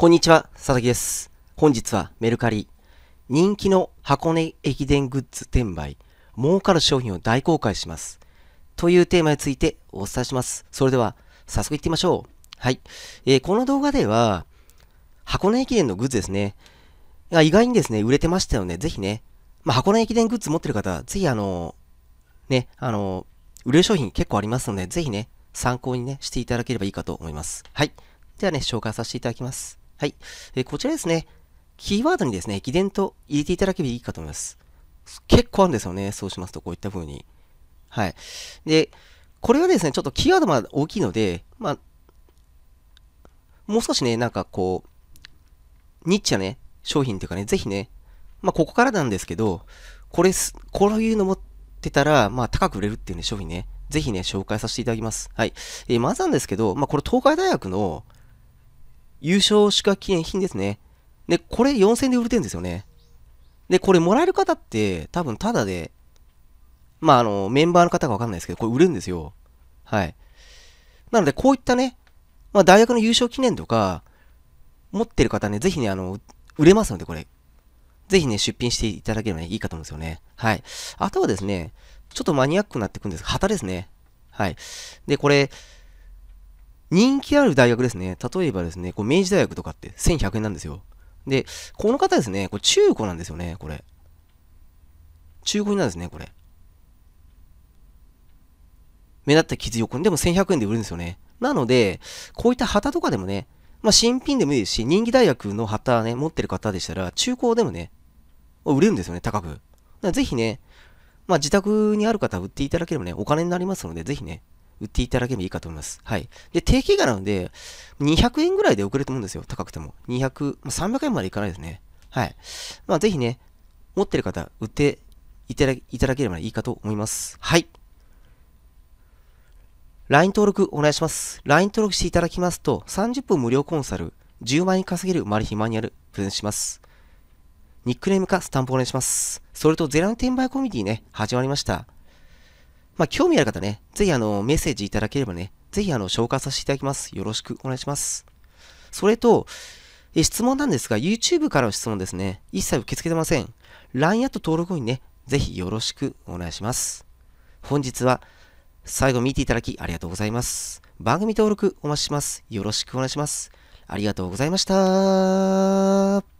こんにちは、佐々木です。本日はメルカリ。人気の箱根駅伝グッズ転売、儲かる商品を大公開します。というテーマについてお伝えします。それでは、早速行ってみましょう。はい。えー、この動画では、箱根駅伝のグッズですね。意外にですね、売れてましたよね。ぜひね、まあ、箱根駅伝グッズ持ってる方、ぜひあのね、あの売れる商品結構ありますので、ぜひね、参考にね、していただければいいかと思います。はい。ではね、紹介させていただきます。はい。えー、こちらですね。キーワードにですね、駅伝と入れていただければいいかと思います。結構あるんですよね。そうしますと、こういった風に。はい。で、これはですね、ちょっとキーワードが大きいので、まあ、もう少しね、なんかこう、ニッチなね、商品というかね、ぜひね、まあ、ここからなんですけど、これす、こういうの持ってたら、まあ、高く売れるっていうね、商品ね、ぜひね、紹介させていただきます。はい。えー、まずなんですけど、まあ、これ東海大学の、優勝しか記念品ですね。で、これ4000で売れてるんですよね。で、これもらえる方って多分タダで、まあ、あの、メンバーの方がわかんないですけど、これ売れるんですよ。はい。なので、こういったね、まあ、大学の優勝記念とか、持ってる方ね、ぜひね、あの、売れますので、これ。ぜひね、出品していただければね、いいかと思うんですよね。はい。あとはですね、ちょっとマニアックになってくるんですが、旗ですね。はい。で、これ、人気ある大学ですね。例えばですね、こう明治大学とかって1100円なんですよ。で、この方ですね、これ中古なんですよね、これ。中古になるんですね、これ。目立った傷横にでも1100円で売るんですよね。なので、こういった旗とかでもね、まあ、新品でもいいですし、人気大学の旗ね、持ってる方でしたら、中古でもね、売れるんですよね、高く。ぜひね、まあ、自宅にある方は売っていただければね、お金になりますので、ぜひね、売っていただければいいかと思います。はい。で、定期がなので、200円ぐらいで送れると思うんですよ。高くても。200、300円までいかないですね。はい。まあ、ぜひね、持ってる方、売っていただいただければいいかと思います。はい。LINE 登録お願いします。LINE 登録していただきますと、30分無料コンサル、10万円稼げるマル秘マニュアル、プレゼンします。ニックネームかスタンプお願いします。それと、ゼラン転売コミュニティね、始まりました。まあ、興味ある方ね、ぜひあの、メッセージいただければね、ぜひあの、紹介させていただきます。よろしくお願いします。それと、え質問なんですが、YouTube からの質問ですね。一切受け付けてません。LINE アット登録後にね、ぜひよろしくお願いします。本日は、最後見ていただきありがとうございます。番組登録お待ちします。よろしくお願いします。ありがとうございました。